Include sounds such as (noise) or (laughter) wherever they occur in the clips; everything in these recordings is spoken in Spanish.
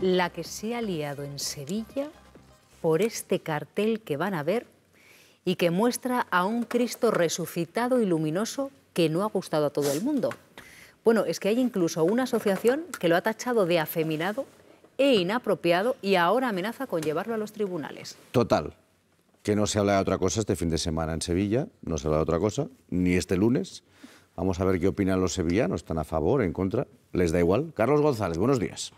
la que se ha liado en Sevilla por este cartel que van a ver y que muestra a un Cristo resucitado y luminoso que no ha gustado a todo el mundo. Bueno, es que hay incluso una asociación que lo ha tachado de afeminado e inapropiado y ahora amenaza con llevarlo a los tribunales. Total, que no se habla de otra cosa este fin de semana en Sevilla, no se habla de otra cosa, ni este lunes. Vamos a ver qué opinan los sevillanos, están a favor, en contra, les da igual. Carlos González, buenos días.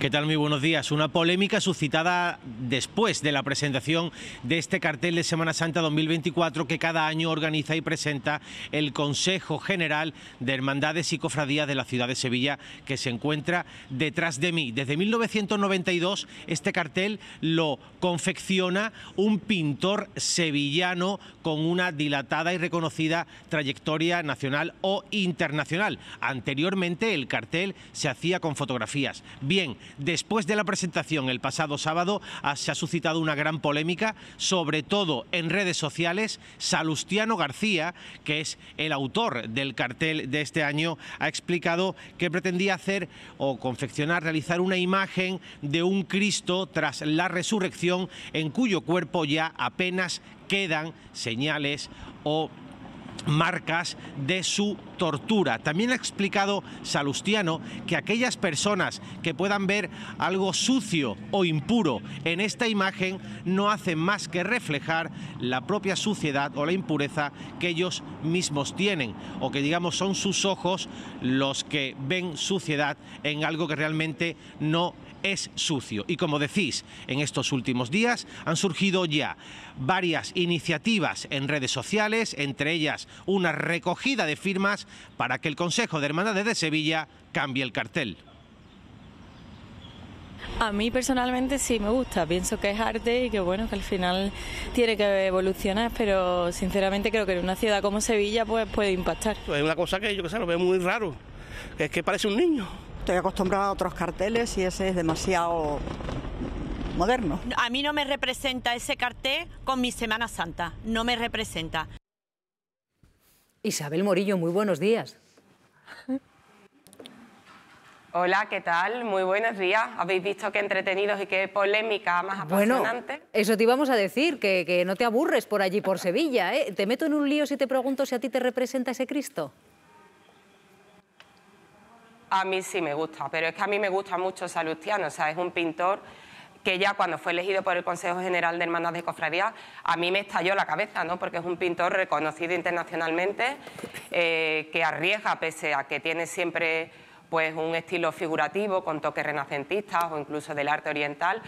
¿Qué tal? Muy buenos días. Una polémica suscitada después de la presentación de este cartel de Semana Santa 2024 que cada año organiza y presenta el Consejo General de Hermandades y Cofradías de la ciudad de Sevilla que se encuentra detrás de mí. Desde 1992 este cartel lo confecciona un pintor sevillano con una dilatada y reconocida trayectoria nacional o internacional. Anteriormente el cartel se hacía con fotografías. Bien, Después de la presentación el pasado sábado se ha suscitado una gran polémica, sobre todo en redes sociales. Salustiano García, que es el autor del cartel de este año, ha explicado que pretendía hacer o confeccionar, realizar una imagen de un Cristo tras la resurrección en cuyo cuerpo ya apenas quedan señales o marcas de su tortura. También ha explicado Salustiano que aquellas personas que puedan ver algo sucio o impuro en esta imagen no hacen más que reflejar la propia suciedad o la impureza que ellos mismos tienen o que digamos son sus ojos los que ven suciedad en algo que realmente no es sucio. Y como decís, en estos últimos días han surgido ya varias iniciativas en redes sociales, entre ellas una recogida de firmas para que el Consejo de Hermandades de Sevilla cambie el cartel. A mí personalmente sí me gusta, pienso que es arte y que bueno, que al final tiene que evolucionar, pero sinceramente creo que en una ciudad como Sevilla pues puede impactar. Es una cosa que yo que sé, lo veo muy raro, es que parece un niño. Estoy acostumbrada a otros carteles y ese es demasiado moderno. A mí no me representa ese cartel con mi Semana Santa, no me representa. Isabel Morillo, muy buenos días. Hola, ¿qué tal? Muy buenos días. Habéis visto qué entretenidos y qué polémica más bueno, Eso te íbamos a decir, que, que, no te aburres por allí, por Sevilla. ¿eh? Te meto en un lío si te pregunto si a ti te representa ese Cristo a mí sí me gusta, pero es que a mí me gusta mucho Salustiano, o sea, es un pintor que ya cuando fue elegido por el Consejo General de Hermanas de Cofradía, a mí me estalló la cabeza, ¿no? porque es un pintor reconocido internacionalmente, eh, que arriesga, pese a que tiene siempre pues, un estilo figurativo con toques renacentistas o incluso del arte oriental,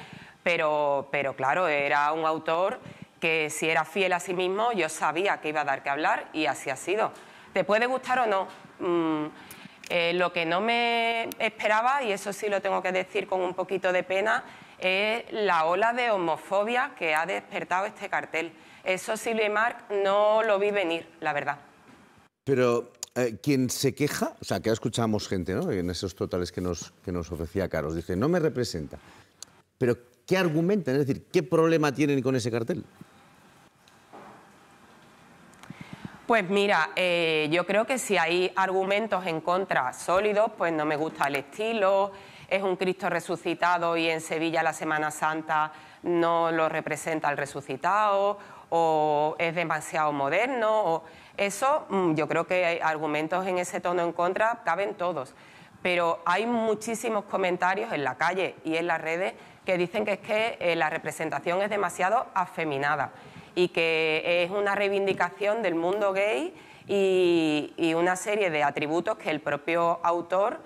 pero, pero claro, era un autor que si era fiel a sí mismo, yo sabía que iba a dar que hablar y así ha sido. Te puede gustar o no, mm, eh, lo que no me esperaba, y eso sí lo tengo que decir con un poquito de pena, es la ola de homofobia que ha despertado este cartel. Eso Silvia y Marc no lo vi venir, la verdad. Pero eh, quien se queja, o sea, que escuchamos gente ¿no? en esos totales que nos, que nos ofrecía Carlos, dice, no me representa. Pero ¿qué argumentan? Es decir, ¿qué problema tienen con ese cartel? Pues mira, eh, yo creo que si hay argumentos en contra sólidos, pues no me gusta el estilo, es un Cristo resucitado y en Sevilla la Semana Santa no lo representa el resucitado, o es demasiado moderno, o eso mm, yo creo que hay argumentos en ese tono en contra caben todos. Pero hay muchísimos comentarios en la calle y en las redes que dicen que es que eh, la representación es demasiado afeminada y que es una reivindicación del mundo gay y, una serie de atributos que el propio autor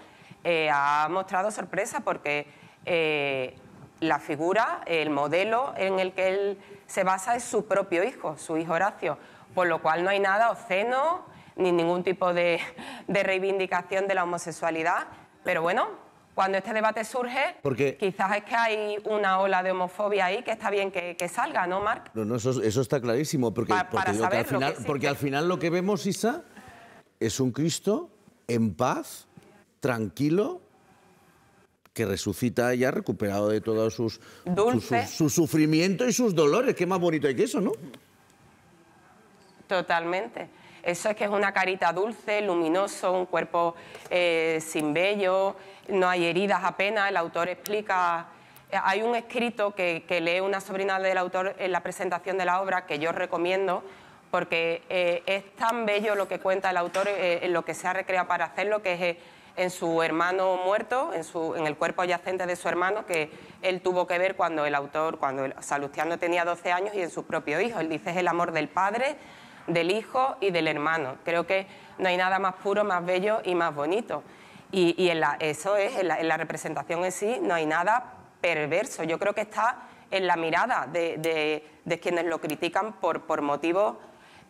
eh, ha mostrado sorpresa porque eh, la figura, el modelo en el que él se basa es su propio hijo, su hijo Horacio, por lo cual no hay nada obsceno ni ningún tipo de reivindicación de la homosexualidad, pero bueno, cuando este debate surge, quizás es que hay una ola de homofobia ahí que está bien que, salga, ¿no, Marc? No, no, eso, está clarísimo, porque, al, final, lo que vemos, Isa, es un Cristo en paz, tranquilo, que resucita y ha recuperado de todos sus, sufrimientos y sus dolores. Qué más bonito hay que eso, ¿no? Totalmente. Eso es que es una carita dulce, luminoso, un cuerpo eh, sin vello, no hay heridas apenas, el autor explica... Eh, hay un escrito que, lee una sobrina del autor en la presentación de la obra que yo recomiendo porque eh, es tan bello lo que cuenta el autor, en lo que se ha recreado para hacerlo, que es en su hermano muerto, en, su, en el cuerpo adyacente de su hermano, que él tuvo que ver cuando el autor, cuando Salustiano tenía 12 años y en su propio hijo. Él dice, es el amor del padre del hijo y del hermano. Creo que no hay nada más puro, más bello y más bonito. Y, la, eso es, en la, representación en sí no hay nada perverso. Yo creo que está en la mirada de, quienes lo critican por, motivos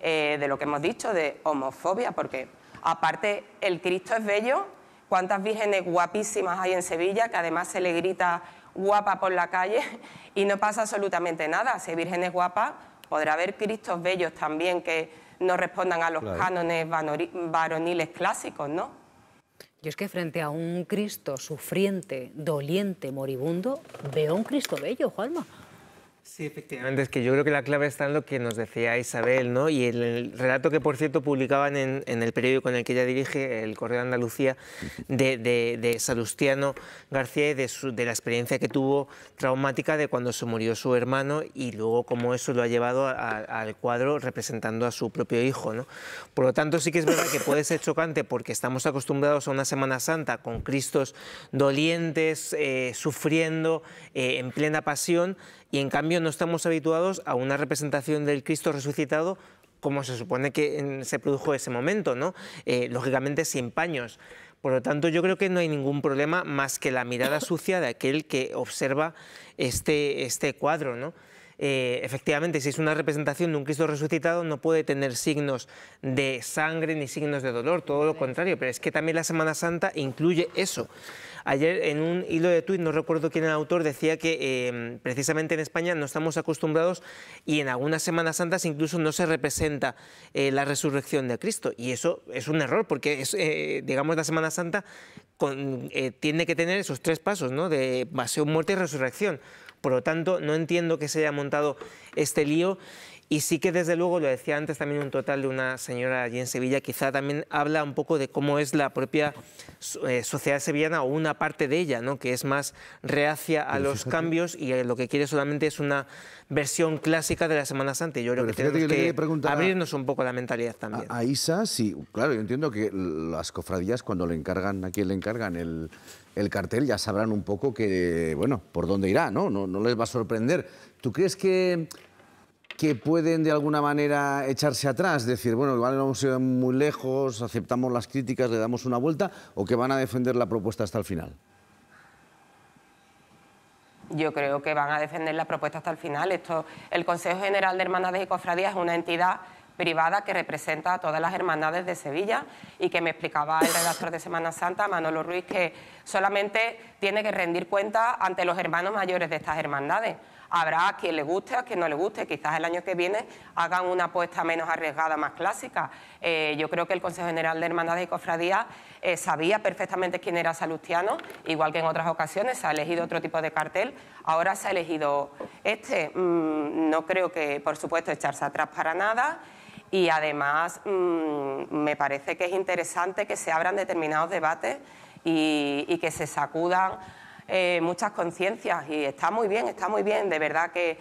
eh, de lo que hemos dicho, de homofobia, porque aparte el Cristo es bello, cuántas vírgenes guapísimas hay en Sevilla, que además se le grita guapa por la calle (laughs) y no pasa absolutamente nada. Si hay vírgenes guapas, podrá haber Cristos bellos también que no respondan a los cánones varoniles clásicos, ¿no? Yo es que frente a un Cristo sufriente, doliente, moribundo, veo un Cristo bello, Juanma. Sí, efectivamente, es que yo creo que la clave está en lo que nos decía Isabel, ¿no? Y el relato que, por cierto, publicaban en, el periódico en el que ella dirige, el Correo de Andalucía, de, Salustiano García y de, la experiencia que tuvo traumática de cuando se murió su hermano y luego cómo eso lo ha llevado al cuadro representando a su propio hijo, ¿no? Por lo tanto, sí que es verdad que puede ser chocante porque estamos acostumbrados a una Semana Santa con Cristos dolientes, eh, sufriendo, eh, en plena pasión, y en cambio no estamos habituados a una representación del Cristo resucitado como se supone que se produjo ese momento, ¿no? Eh, lógicamente sin paños. Por lo tanto, yo creo que no hay ningún problema más que la mirada sucia de aquel que observa este, este cuadro, ¿no? Eh, efectivamente, si es una representación de un Cristo resucitado, no puede tener signos de sangre ni signos de dolor, todo lo contrario, pero es que también la Semana Santa incluye eso. Ayer en un hilo de tuit, no recuerdo quién era el autor, decía que em, precisamente en España no estamos acostumbrados y en algunas Semanas Santas incluso no se representa eh, la resurrección de Cristo. Y eso es un error porque, es, eh, digamos, la Semana Santa eh, tiene que tener esos tres pasos, ¿no? De paseo, muerte y resurrección. Por lo tanto, no entiendo que se haya montado este lío y sí que desde luego, lo decía antes también un total de una señora allí en Sevilla, quizá también habla un poco de cómo es la propia eh, sociedad sevillana o una parte de ella, ¿no? que es más reacia a los cambios y eh, lo que quiere solamente es una versión clásica de la Semana Santa. yo creo que tenemos que, abrirnos un poco la mentalidad también. A, Isa, sí, claro, yo entiendo que las cofradías cuando le encargan, a quien le encargan el, cartel ya sabrán un poco que, bueno, por dónde irá, ¿no? No, no les va a sorprender. ¿Tú crees que que pueden de alguna manera echarse atrás, decir, bueno, igual no hemos ido muy lejos, aceptamos las críticas, le damos una vuelta, o que van a defender la propuesta hasta el final? Yo creo que van a defender la propuesta hasta el final. Esto, el Consejo General de Hermandades y Cofradías es una entidad privada que representa a todas las hermandades de Sevilla y que me explicaba el redactor de Semana Santa, Manolo Ruiz, que solamente tiene que rendir cuenta ante los hermanos mayores de estas hermandades. Habrá a quien le guste, a quien no le guste, quizás el año que viene hagan una apuesta menos arriesgada, más clásica. Eh, yo creo que el Consejo General de Hermandades y Cofradías eh, sabía perfectamente quién era Salustiano, igual que en otras ocasiones se ha elegido otro tipo de cartel, ahora se ha elegido este. Mm, no creo que, por supuesto, echarse atrás para nada. Y además mm, me parece que es interesante que se abran determinados debates y, y que se sacudan eh, muchas conciencias y está muy bien, está muy bien, de verdad que,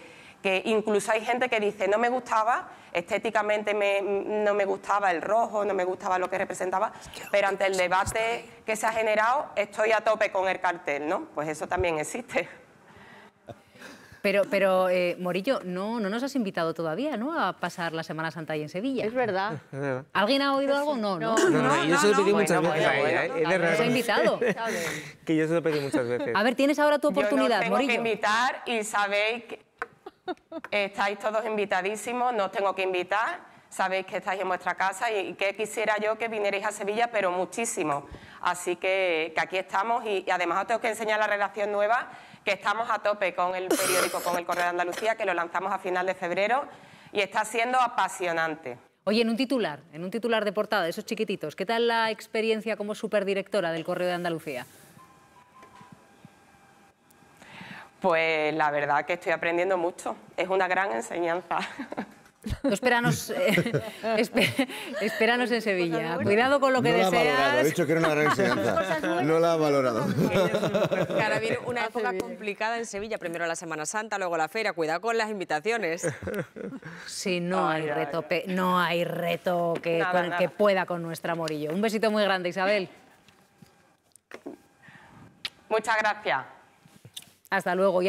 incluso hay gente que dice, no me gustaba, estéticamente me, no me gustaba el rojo, no me gustaba lo que representaba, pero ante el debate que se ha generado estoy a tope con el cartel, ¿no? Pues eso también existe. (laughs) Pero, pero eh, Morillo, no, no nos has invitado todavía, ¿no? A pasar la Semana Santa ahí en Sevilla. Es verdad. (laughs) ¿Alguien ha oído algo? No, no. no, no yo se lo pedí muchas veces eh, eh, a invitado. (laughs) que yo se lo pedí muchas veces. A ver, tienes ahora tu oportunidad, Morillo. Tengo que invitar y sabéis que estáis todos invitadísimos, no os tengo que invitar sabéis que estáis en vuestra casa y, que quisiera yo que vinierais a Sevilla, pero muchísimo. Así que, aquí estamos y, y, además os tengo que enseñar la relación nueva que estamos a tope con el periódico, con el Correo de Andalucía, que lo lanzamos a final de febrero y está siendo apasionante. Oye, en un titular, en un titular de portada, esos chiquititos, ¿qué tal la experiencia como superdirectora del Correo de Andalucía? Pues la verdad que estoy aprendiendo mucho, es una gran enseñanza. (laughs) Eh, (laughs) esperanos en Sevilla. Cuidado con lo que no La ha valorado. He dicho que era una gran No la ha valorado. Ahora (laughs) pues viene una época complicada en Sevilla. Primero la Semana Santa, luego la feria. Cuidado con las invitaciones. Sí, no hay reto, no hay reto que, que pueda con nuestra Morillo. Un besito muy grande, Isabel. Muchas gracias. Hasta luego.